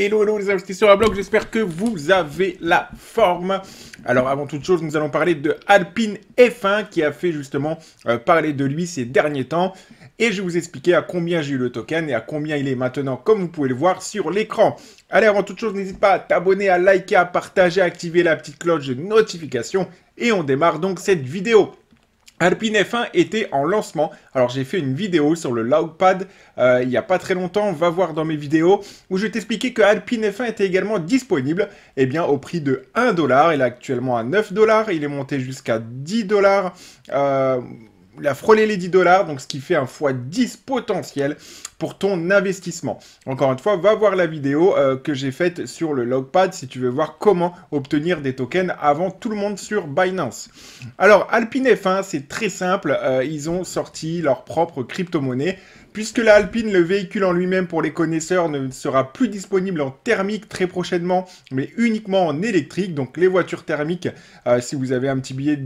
Hello, hello les investisseurs à blog. j'espère que vous avez la forme. Alors avant toute chose, nous allons parler de Alpine F1 qui a fait justement euh, parler de lui ces derniers temps. Et je vais vous expliquer à combien j'ai eu le token et à combien il est maintenant, comme vous pouvez le voir sur l'écran. Allez, avant toute chose, n'hésite pas à t'abonner, à liker, à partager, à activer la petite cloche de notification. Et on démarre donc cette vidéo. Alpine F1 était en lancement. Alors j'ai fait une vidéo sur le Loudpad euh, il n'y a pas très longtemps, va voir dans mes vidéos, où je t'expliquais que Alpine F1 était également disponible eh bien, au prix de 1$. Il est actuellement à 9$, il est monté jusqu'à 10$. Euh, il a frôlé les 10 dollars, donc ce qui fait un x10 potentiel pour ton investissement. Encore une fois, va voir la vidéo euh, que j'ai faite sur le Logpad si tu veux voir comment obtenir des tokens avant tout le monde sur Binance. Alors, Alpine F1, c'est très simple. Euh, ils ont sorti leur propre crypto-monnaie. Puisque la Alpine, le véhicule en lui-même pour les connaisseurs, ne sera plus disponible en thermique très prochainement, mais uniquement en électrique. Donc les voitures thermiques, euh, si vous avez un petit billet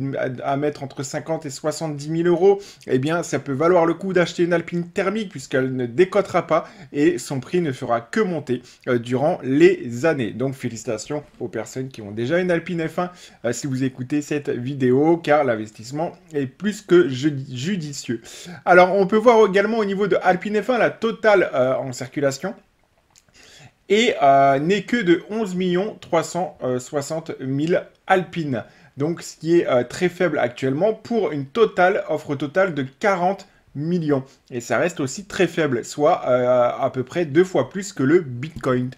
à mettre entre 50 et 70 000 euros, et eh bien ça peut valoir le coup d'acheter une Alpine thermique puisqu'elle ne décotera pas et son prix ne fera que monter euh, durant les années. Donc félicitations aux personnes qui ont déjà une Alpine F1 euh, si vous écoutez cette vidéo car l'investissement est plus que judicieux. Alors on peut voir également au niveau de Alpine F1 la totale euh, en circulation et n'est que de 11 360 000 alpines donc ce qui est euh, très faible actuellement pour une totale offre totale de 40 millions. Et ça reste aussi très faible, soit euh, à peu près deux fois plus que le Bitcoin.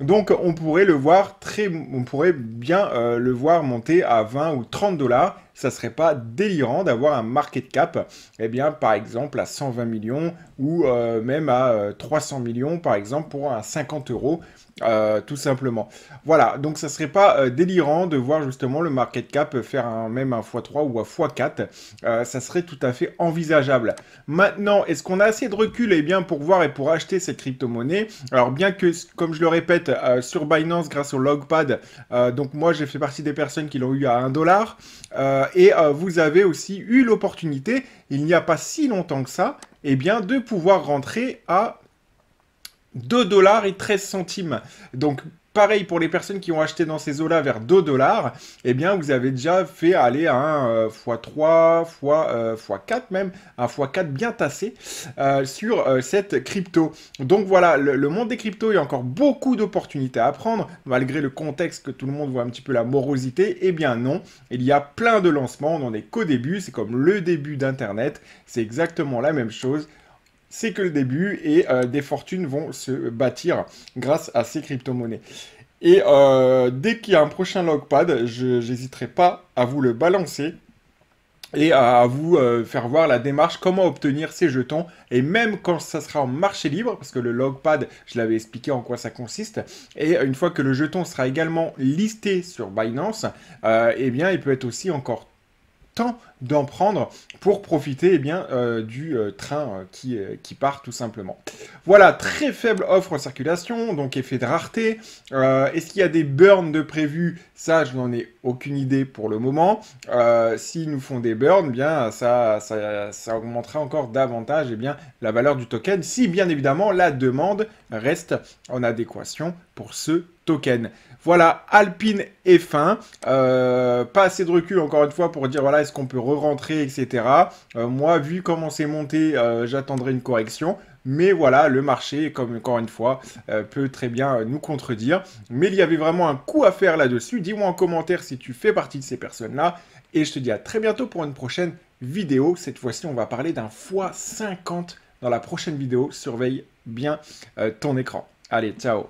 Donc on pourrait le voir très, on pourrait bien euh, le voir monter à 20 ou 30 dollars ça serait pas délirant d'avoir un market cap, eh bien, par exemple, à 120 millions ou euh, même à 300 euh, millions, par exemple, pour un 50 euros, euh, tout simplement. Voilà, donc ça serait pas délirant de voir justement le market cap faire même un x3 ou un x4, ça serait tout à fait envisageable. Maintenant, est-ce qu'on a assez de recul eh bien, pour voir et pour acheter cette crypto-monnaie Alors, bien que, comme je le répète, sur Binance, grâce au Logpad, donc moi, j'ai fait partie des personnes qui l'ont eu à 1 dollar, euh, et euh, vous avez aussi eu l'opportunité, il n'y a pas si longtemps que ça, eh bien, de pouvoir rentrer à 2 dollars et 13 centimes. Donc Pareil pour les personnes qui ont acheté dans ces eaux-là vers 2 dollars, eh bien vous avez déjà fait aller à un x3, x, 4 même, un x4 bien tassé euh, sur euh, cette crypto. Donc voilà, le, le, monde des cryptos, il y a encore beaucoup d'opportunités à prendre, malgré le contexte que tout le monde voit un petit peu la morosité. Eh bien non, il y a plein de lancements, on n'en est qu'au début, c'est comme le début d'Internet, c'est exactement la même chose c'est que le début et euh, des fortunes vont se bâtir grâce à ces crypto-monnaies. Et euh, dès qu'il y a un prochain Logpad, je n'hésiterai pas à vous le balancer et à vous euh, faire voir la démarche, comment obtenir ces jetons, et même quand ça sera en marché libre, parce que le logpad, je l'avais expliqué en quoi ça consiste, et une fois que le jeton sera également listé sur Binance, eh bien, il peut être aussi encore temps d'en prendre pour profiter eh bien, euh, du euh, train euh, qui, qui, part tout simplement. Voilà, très faible offre en circulation, donc effet de rareté. Est-ce qu'il y a des burns de prévu Ça, je n'en ai aucune idée pour le moment. S'ils nous font des burns, eh bien, ça, ça, ça, augmentera encore davantage eh bien, la valeur du token, si bien évidemment la demande reste en adéquation pour ceux token. Voilà, Alpine est fin. Euh, pas assez de recul, encore une fois, pour dire, voilà, est-ce qu'on peut re-rentrer, etc. Euh, moi, vu comment c'est monté, euh, j'attendrai une correction. Mais voilà, le marché, comme encore une fois, peut très bien nous contredire. Mais il y avait vraiment un coup à faire là-dessus. Dis-moi en commentaire si tu fais partie de ces personnes-là. Et je te dis à très bientôt pour une prochaine vidéo. Cette fois-ci, on va parler d'un x50 dans la prochaine vidéo. Surveille bien ton écran. Allez, ciao